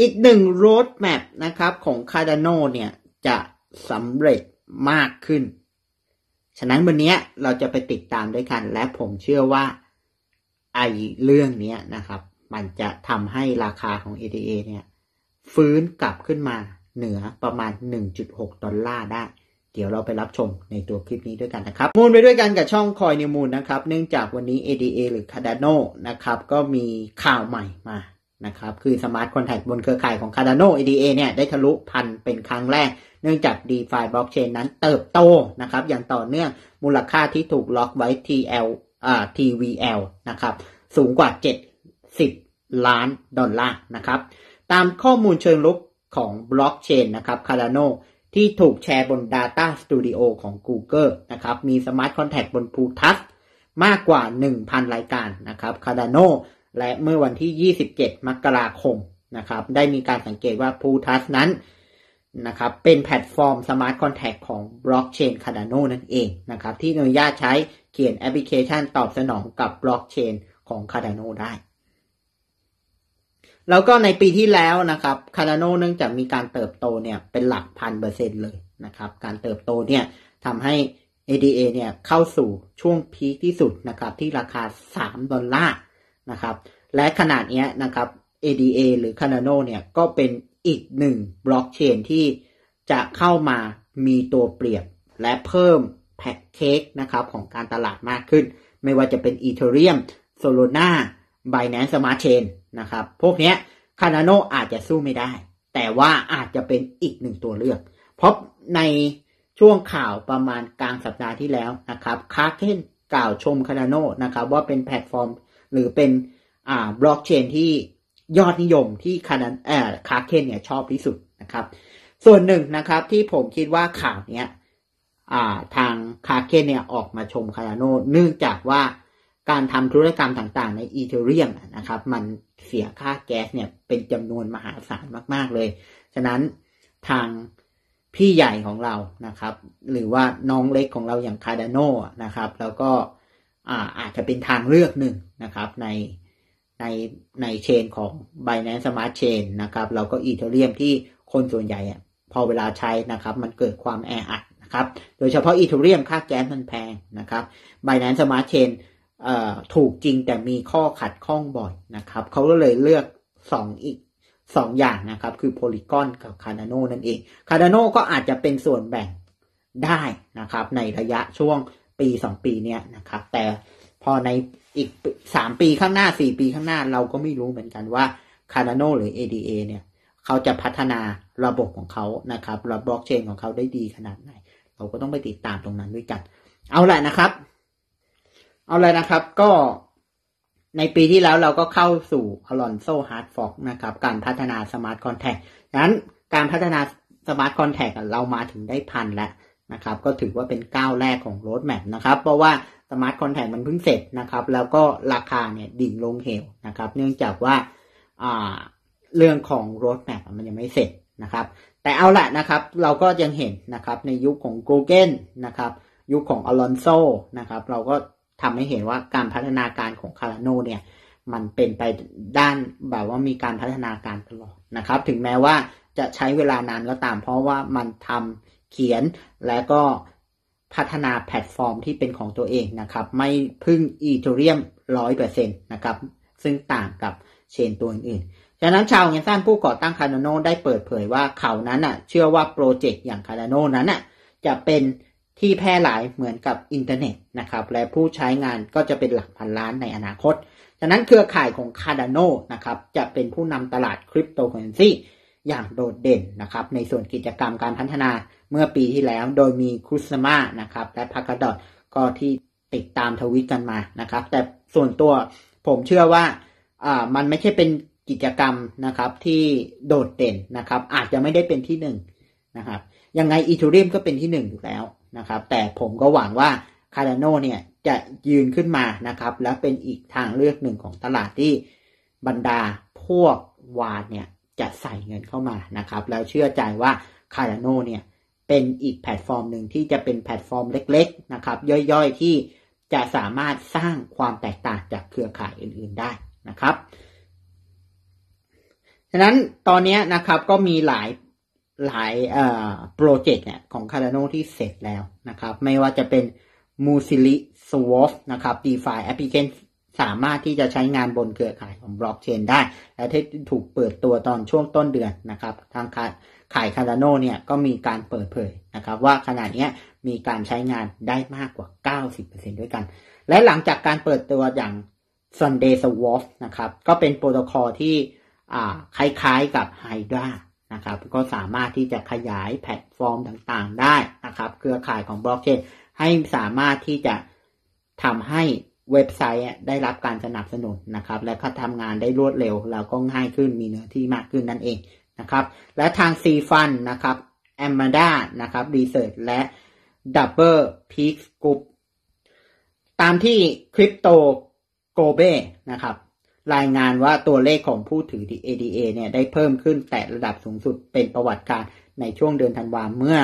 อีกหนึ่งโรดแมปนะครับของคาร์ดโนเนี่ยจะสำเร็จมากขึ้น ฉะนั้นวันนี้เราจะไปติดตามด้วยกัน และผมเชื่อว่าไอเรื่องนี้นะครับ มันจะทำให้ราคาของ ADA เนี่ย ฟื้นกลับขึ้นมาเหนือประมาณ 1.6 ดอลลาร์ได้ เดี๋ยวเราไปรับชมในตัวคลิปนี้ด้วยกันนะครับ มูลไปด้วยกันกับช่องคอยนิวมูลนะครับ เนื่องจากวันนี้ ADA หรือ Cardano นะครับ ก็มีข่าวใหม่มานะครับ คือสมาร์ทคอนแทคบนเครือข่ายของ Cardano อ d a เนี่ยได้ทะลุพันเป็นครั้งแรก เนื่องจาก DeFi บล็อกเชนนั้นเติบโตนะครับ อย่างต่อเนื่องมูลค่าที่ถูกล็อกไว้ TL อ่า TVL นะครับสูงกว่า 70 ล้านดอลลาร์นะครับ ตามข้อมูลเชิงลุกของบล็อกเชนนะครับ Cardano ที่ถูกแชร์บน Data Studio ของ Google นะครับมีสมาร์ทคอนแทคบนพูทัสมากกว่า 1,000 รายการนะครับ Cardano และเมื่อวันที่ 27 มกราคม นะครับ ได้มีการสังเกตว่าพูทัสนั้น นะครับ เป็นแพลตฟอร์มสมาร์ทคอนแทคของบล็อกเชนคาดานโนนั่นเอง นะครับ ที่อนุญาตใช้เขียนแอปพลิเคชันตอบสนองกับบล็อกเชนของคาดานโนได้ แล้วก็ในปีที่แล้วนะครับ คาร์โนเนื่องจากมีการเติบโตเนี่ยเป็นหลักพันเปอร์เซ็นต์เลยนะครับ การเติบโตเนี่ยทำให้ ADA เนี่ยเข้าสู่ช่วงพีคที่สุดนะครับที่ราคา3ดอลลาร์นะครับ และขนาดนี้นะครับ ADA หรือ Cardano เนี่ยก็เป็นอีกหนึ่งบล็อกเชนที่จะเข้ามามีตัวเปรียบและเพิ่มแพ็กเค้กนะครับของการตลาดมากขึ้น ไม่ว่าจะเป็น Ethereum Solana Binance Smart Chain นะครับ พวกนี้ Cardano อาจจะสู้ไม่ได้ แต่ว่าอาจจะเป็นอีกหนึ่งตัวเลือก เพราะในช่วงข่าวประมาณกลางสัปดาห์ที่แล้วนะครับ คาร์เคนกล่าวชมคาร์โนนะครับว่าเป็นแพลตฟอร์มหรือเป็นอ่าบล็อกเชนที่ยอดนิยมที่คานันเอ่อคาเคนเนี่ยชอบที่สุดนะครับส่วนหนึ่งนะครับที่ผมคิดว่าข่าวเนี้ยอ่าทางคาเคนเนี่ยออกมาชมคาราโน เนื่องจากว่าการทำธุรกรรมต่าง ๆ ในอีเทเรียมนะครับ มันเสียค่าแก๊สเนี่ยเป็นจำนวนมหาศาลมาก ๆเลย ฉะนั้นทางพี่ใหญ่ของเรานะครับ หรือว่าน้องเล็กของเราอย่างคาร์ดานโนนะครับ แล้วก็อาจจะเป็นทางเลือกหนึ่งนะครับในในในเชนของ Binance Smart Chain นะครับแล้วก็อีเทเรียมที่คนส่วนใหญ่พอเวลาใช้นะครับมันเกิดความแออัดนะครับโดยเฉพาะอีเทเรียมค่าแก๊สมันแพงนะครับ Binance Smart Chain เถูกจริงแต่มีข้อขัดข้องบ่อยนะครับเขาก็เลยเลือก2อีก2 อย่างนะครับ คือ Polygon กับ Cardano นั่นเอง Cardano ก็อาจจะเป็นส่วนแบ่งได้นะครับในระยะช่วงปีสองปีเนี้ยนะครับ แต่พอในอีกสามปีข้างหน้าสี่ปีข้างหน้าเราก็ไม่รู้เหมือนกันว่าคาร์โนหรือ ADA เนี่ย เขาจะพัฒนาระบบของเขานะครับระบบบล็อกเชนของเขาได้ดีขนาดไหนเราก็ต้องไปติดตามตรงนั้นด้วยกัน เอาละนะครับ เอาละนะครับ ก็ในปีที่แล้วเราก็เข้าสู่ Alonso Hard Fork นะครับ การพัฒนาสม Smart c o n t r ดังนั้นการพัฒนาสมาร์ทคอนแท c t เรามาถึงได้พันแล้วนะครับก็ถือว่าเป็นก้าวแรกของโรดแมพนะครับเพราะว่าสมาร์ทคอนแทคมันเพิ่งเสร็จนะครับ แล้วก็ราคาเนี่ยดิ่งลงเหวนะครับ เนื่องจากว่าเรื่องของโรดแมพมันยังไม่เสร็จนะครับ แต่เอาละนะครับเราก็ยังเห็นนะครับในยุคของ Google นะครับยุคของอลอนโซนะครับเราก็ทำให้เห็นว่าการพัฒนาการของคาร์โนเนี่ยมันเป็นไปด้านแบบว่ามีการพัฒนาการตลอดนะครับ ถึงแม้ว่าจะใช้เวลานานก็ตามเพราะว่ามันทำเขียนและก็พัฒนาแพลตฟอร์มที่เป็นของตัวเองนะครับ ไม่พึ่งอีเูเรียมร้อยเปอร์เซ็นต์นะครับ ซึ่งต่างกับเชนตัวอื่นๆังนั้นชาวเงินสร้นผู้ก่อตั้งคาร์โนได้เปิดเผยว่าเขานั้นอ่ะเชื่อว่าโปรเจกต์อย่างคาร์โนนั้นอ่ะจะเป็นที่แพร่หลายเหมือนกับอินเทอร์เน็ตนะครับ และผู้ใช้งานก็จะเป็นหลักพันล้านในอนาคตฉะนั้นเครือข่ายของคาร์โน o นะครับจะเป็นผู้นำตลาดคริปโตเคอเรนซีอย่างโดดเด่นนะครับ ในส่วนกิจกรรมการพัฒนาเมื่อปีที่แล้วโดยมีครุสมานะครับ และพากดอดก็ที่ติดตามทวิตกันมานะครับ แต่ส่วนตัวผมเชื่อว่าอ่ามันไม่ใช่เป็นกิจกรรมนะครับที่โดดเด่นนะครับ อาจจะไม่ได้เป็นที่หนึ่งนะครับยังไงอีทูเรียมก็เป็นที่หนึ่งอยู่แล้วนะครับ แต่ผมก็หวังว่าคาร์โนเนี่ยจะยืนขึ้นมานะครับ และเป็นอีกทางเลือกหนึ่งของตลาดที่บรรดาพวกวานเนี่ยจะใส่เงินเข้ามานะครับ แล้วเชื่อใจว่า Cardano เนี่ย เป็นอีกแพลตฟอร์มหนึ่งที่จะเป็นแพลตฟอร์มเล็กๆนะครับ ย่อยๆที่จะสามารถสร้างความแตกต่างจากเครือข่ายอื่นๆได้นะครับ ฉะนั้นตอนนี้นะครับก็มีหลายหลายโปรเจกต์เนี่ย ของ Cardano ที่เสร็จแล้วนะครับ ไม่ว่าจะเป็น m u s i l i Swap นะครับ DeFi Application สามารถที่จะใช้งานบนเครือข่ายของบล็อกเชน ได้ และที่ถูกเปิดตัวตอนช่วงต้นเดือนนะครับ ทางขายคาร์โนเนี่ยก็มีการเปิดเผยนะครับ ว่าขณะนี้มีการใช้งานได้มากกว่า 90%ด้วยกัน และหลังจากการเปิดตัวอย่าง Sunday Swap นะครับ ก็เป็นโปรโตคอลที่คล้ายๆกับ Hydra นะครับ ก็สามารถที่จะขยายแพลตฟอร์มต่างๆได้นะครับ เครือข่ายของบล็อกเชนให้สามารถที่จะทำให้เว็บไซต์ได้รับการสนับสนุนนะครับ และก็ทำงานได้รวดเร็ว แล้วก็ง่ายขึ้น มีเนื้อที่มากขึ้นนั่นเองนะครับ และทาง C f u n นนะครับ a m a d a นะครับ Research และ Double Peak Group ตามที่คริปโตโกเบนะครับรายงานว่าตัวเลขของผู้ถือี ADA เนี่ยได้เพิ่มขึ้นแต่ระดับสูงสุดเป็นประวัติการในช่วงเดือนธันวาเมื่อ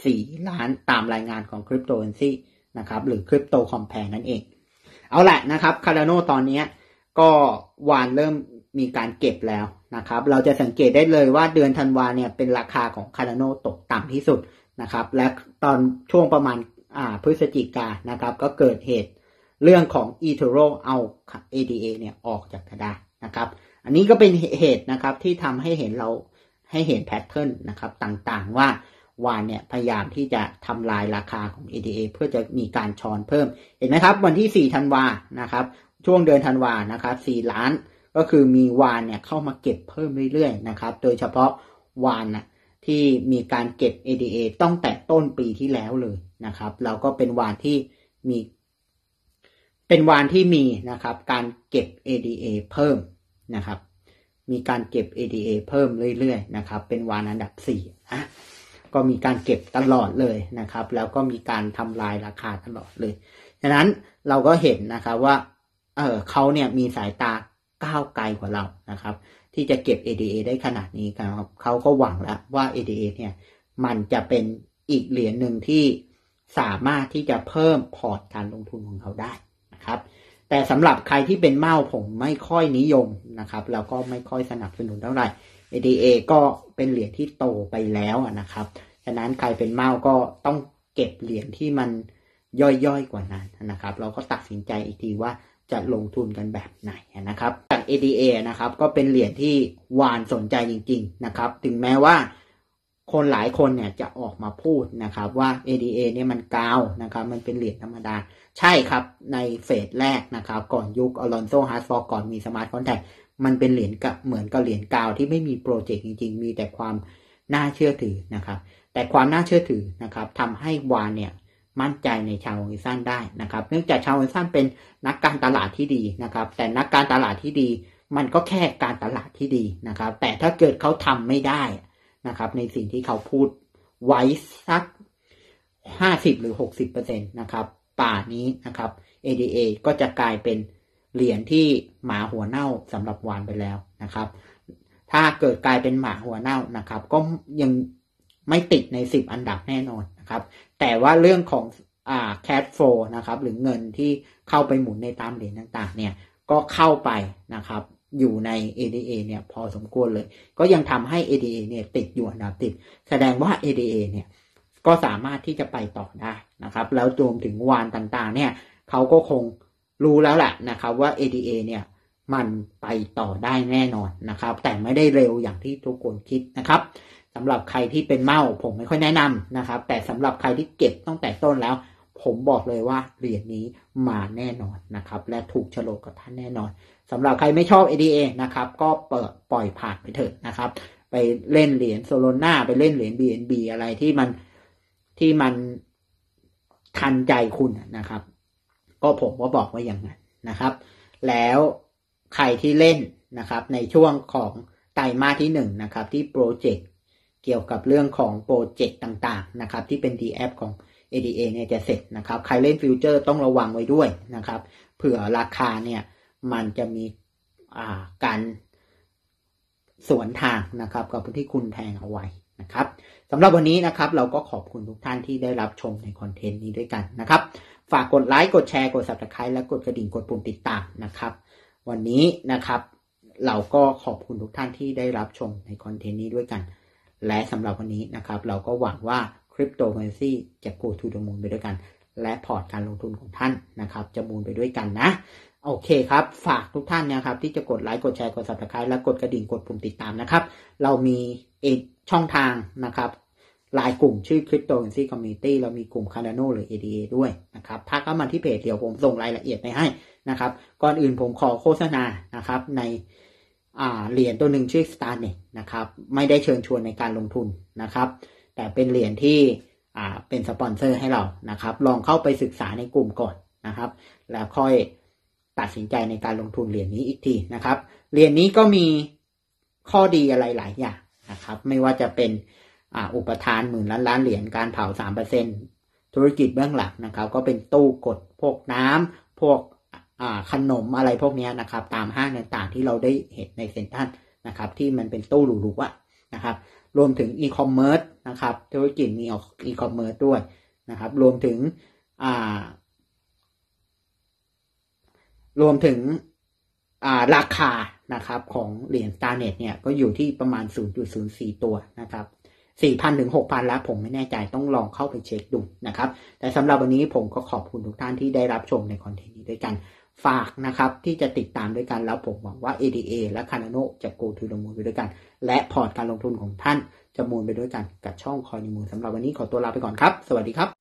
4 ล้านตามรายงานของ c r y p t o เอนซ e n c y นะครับ หรือ Crypto Compare นั่นเองเอาละนะครับคาราโนตอนนี้ก็วานเริ่มมีการเก็บแล้วนะครับ เราจะสังเกตได้เลยว่าเดือนธันวาเนี่ยเป็นราคาของคาราโนตกต่ำที่สุดนะครับ และตอนช่วงประมาณพฤศจิกานะครับก็เกิดเหตุเรื่องของีทูโรเอา ADA เนี่ยออกจากกระดาษนะครับ อันนี้ก็เป็นเหตุนะครับที่ทำให้เห็นเราให้เห็นแพทเทิร์นนะครับต่างๆว่าวานเนี่ยพยายามที่จะทำลายราคาของ ADA เพื่อจะมีการช้อนเพิ่ม เห็นไหมครับ วันที่4ธันวานะครับ ช่วงเดือนธันวานะครับ4ล้าน ก็คือมีวานเนี่ยเข้ามาเก็บเพิ่มเรื่อยๆ นะครับ โดยเฉพาะวานนะที่มีการเก็บ ADA ต้องแต่ต้นปีที่แล้วเลยนะครับ เราก็เป็นวานที่มี เป็นวานที่มีนะครับ การเก็บ ADA เพิ่มนะครับ มีการเก็บ ADA เพิ่มเรื่อยๆ นะครับ เป็นวานอันดับ4อ่ะก็มีการเก็บตลอดเลยนะครับ แล้วก็มีการทำลายราคาตลอดเลย ดังนั้นเราก็เห็นนะครับว่า เออเขาเนี่ยมีสายตาก้าวไกลกว่าเรา นะครับ ที่จะเก็บ ADA ได้ขนาดนี้ครับเขาก็หวังแล้วว่า ADA เนี่ย มันจะเป็นอีกเหรียญหนึ่งที่สามารถที่จะเพิ่มพอร์ตการลงทุนของเขาได้นะครับ แต่สำหรับใครที่เป็นเมาผม ไม่ค่อยนิยมนะครับ แล้วก็ไม่ค่อยสนับสนุนเท่าไหร่ ADA ก็เป็นเหรียญที่โตไปแล้วนะครับฉะนั้นใครเป็นเมาก็ต้องเก็บเหรียญที่มันย่อยๆกว่านั้นนะครับ เราก็ตัดสินใจอีกทีว่าจะลงทุนกันแบบไหนนะครับจาก ADA นะครับก็เป็นเหรียญที่วานสนใจจริงๆ นะครับ ถึงแม้ว่าคนหลายคนเนี่ยจะออกมาพูดนะครับว่า ADA เนี่ยมันกาวนะครับมันเป็นเหรียญธรรมดา ใช่ครับ ในเฟสแรกนะครับก่อนยุคอลอนโซฮาร์ดฟอร์ก่อนมีสมาร์ทคอนแทคมันเป็นเหรียญกับเหมือนกับเหรียญกาวที่ไม่มีโปรเจกต์จริง ๆ มีแต่ความน่าเชื่อถือนะครับแต่ความน่าเชื่อถือนะครับทำให้วานเนี่ยมั่นใจในชาวอินซันได้นะครับ เนื่องจากชาวอินซันเป็นนักการตลาดที่ดีนะครับ แต่นักการตลาดที่ดี มันก็แค่การตลาดที่ดีนะครับ แต่ถ้าเกิดเขาทำไม่ได้นะครับ ในสิ่งที่เขาพูดไว้สักห้าสิบหรือหกสิบเปอร์เซ็นตนะครับป่านี้นะครับ ADA ก็จะกลายเป็นเหรียญที่หมาหัวเน่าสำหรับวานไปแล้วนะครับ ถ้าเกิดกลายเป็นหมาหัวเน่านะครับ ก็ยังไม่ติดใน 10 อันดับแน่นอนนะครับ แต่ว่าเรื่องของอ่า cash flow นะครับ หรือเงินที่เข้าไปหมุนในตามเหรียญต่างๆ เนี่ย ก็เข้าไปนะครับ อยู่ใน ADA เนี่ย พอสมควรเลย ก็ยังทำให้ ADA เนี่ยติดอยู่อันดับติด แสดงว่า ADA เนี่ย ก็สามารถที่จะไปต่อได้นะครับ แล้วรวมถึงวานต่างๆ เนี่ยเขาก็คงรู้แล้วแหละนะครับว่า ADA เนี่ย มันไปต่อได้แน่นอนนะครับ แต่ไม่ได้เร็วอย่างที่ทุกคนคิดนะครับสำหรับใครที่เป็นเมาผมไม่ค่อยแนะนำนะครับ แต่สำหรับใครที่เก็บตั้งแต่ต้นแล้ว ผมบอกเลยว่าเหรียญนี้มาแน่นอนนะครับ และถูกฉลกกับท่านแน่นอนสำหรับใครไม่ชอบ ADA นะครับ ก็เปิดปล่อยผ่านไปเถอะนะครับ ไปเล่นเหรียญโซโลนาไปเล่นเหรียญ BNB อะไรที่มันที่มันทันใจคุณนะครับ ก็ผมก็บอกว่าอย่างนั้นนะครับ แล้วใครที่เล่นนะครับ ในช่วงของไตรมาสที่1นะครับ ที่โปรเจกต์เกี่ยวกับเรื่องของโปรเจกต์ต่างๆนะครับ ที่เป็น d a p ของ ADA เนี่ยจะเสร็จนะครับ ใครเล่นฟิวเจอร์ต้องระวังไว้ด้วยนะครับ เผื่อราคาเนี่ย มันจะมีาการสวนทางนะครับ กับที่คุณแทงเอาไว้นะครับสำหรับวันนี้นะครับ เราก็ขอบคุณทุกท่านที่ได้รับชมในคอนเทนต์นี้ด้วยกันนะครับ ฝากกดไลค์กดแชร์กด subscribe และกดกระดิ่งกดปุ่มติดตามนะครับ วันนี้นะครับเราก็ขอบคุณทุกท่านที่ได้รับชมในคอนเทนต์นี้ด้วยกันและสำหรับวันนี้นะครับ เราก็หวังว่าคริปโตเคอเรนซีจะโกทูดมูลไปด้วยกัน และพอร์ตการลงทุนของท่านนะครับ จะมูลไปด้วยกันนะ โอเคครับ ฝากทุกท่านนะครับ ที่จะกดไลค์กดแชร์กด subscribe และกดกระดิ่งกดปุ่มติดตามนะครับ เรามีเอช่องทางนะครับลายกลุ่มชื่อ Cryptocurrency Community เรามีกลุ่ม Cardano หรือ ADA ด้วยนะครับถ้าเข้ามาที่เพจ เดี๋ยวผมส่งรายละเอียดไปให้นะครับ ก่อนอื่นผมขอโฆษณานะครับในเหรียญตัวหนึ่งชื่อสตาร์เนตนะครับ ไม่ได้เชิญชวนในการลงทุนนะครับ แต่เป็นเหรียญที่เป็นสปอนเซอร์ให้เรา นะครับ ลองเข้าไปศึกษาในกลุ่มก่อนนะครับ แล้วค่อยตัดสินใจในการลงทุนเหรียญนี้อีกทีนะครับ เหรียญนี้ก็มีข้อดีอะไรหลายอย่างนะครับ ไม่ว่าจะเป็นอุปทานหมื่นล้านล้านเหรียญ การเผาสามเปอร์เซ็นธุรกิจเบื้องหลังนะครับ ก็เป็นตู้กดพวกน้ำพวกขนมอะไรพวกนี้นะครับ ตามห้างต่างๆที่เราได้เห็นในเซ็นทรัลนะครับ ที่มันเป็นตู้หรูๆอะนะครับ รวมถึงอีคอมเมิร์ซนะครับธุรกิจมีออกอีคอมเมิร์ซด้วยนะครับ รวมถึงรวมถึงราคานะครับ ของเหรียญ Starnet เนี่ยก็อยู่ที่ประมาณ 0.04 ตัวนะครับ 4,000 ถึง 6,000แล้วผมไม่แน่ใจต้องลองเข้าไปเช็คดูนะครับ แต่สำหรับวันนี้ผมก็ขอบคุณทุกท่านที่ได้รับชมในคอนเทนต์นี้ด้วยกันฝากนะครับ ที่จะติดตามด้วยกันแล้วผมหวังว่า ADA และ Cardano จะโกทูดมูลไปด้วยกัน และพอร์ตการลงทุนของท่าน จะมูลไปด้วยกันกับช่องคอยมูลสำหรับวันนี้ขอตัวลาไปก่อนครับ สวัสดีครับ